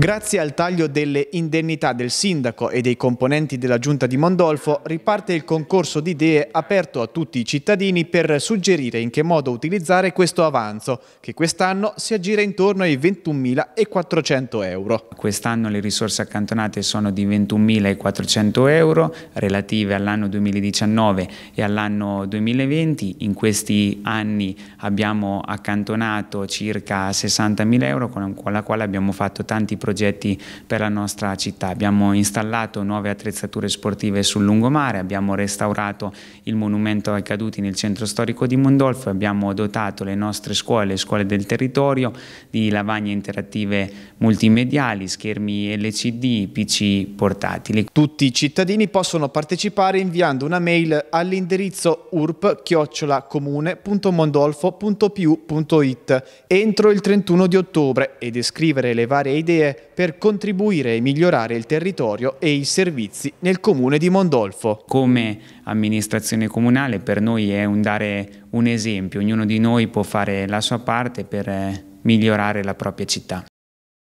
Grazie al taglio delle indennità del sindaco e dei componenti della giunta di Mondolfo riparte il concorso di idee aperto a tutti i cittadini per suggerire in che modo utilizzare questo avanzo che quest'anno si aggira intorno ai 21.400 euro. Quest'anno le risorse accantonate sono di 21.400 euro relative all'anno 2019 e all'anno 2020. In questi anni abbiamo accantonato circa 60.000 euro con la quale abbiamo fatto tanti progetti progetti per la nostra città. Abbiamo installato nuove attrezzature sportive sul lungomare, abbiamo restaurato il monumento ai caduti nel centro storico di Mondolfo, abbiamo dotato le nostre scuole, le scuole del territorio, di lavagne interattive multimediali, schermi LCD, PC portatili. Tutti i cittadini possono partecipare inviando una mail all'indirizzo urp-comune.mondolfo.piu.it entro il 31 di ottobre ed iscrivere le varie idee per contribuire e migliorare il territorio e i servizi nel comune di Mondolfo. Come amministrazione comunale per noi è un dare un esempio, ognuno di noi può fare la sua parte per eh, migliorare la propria città.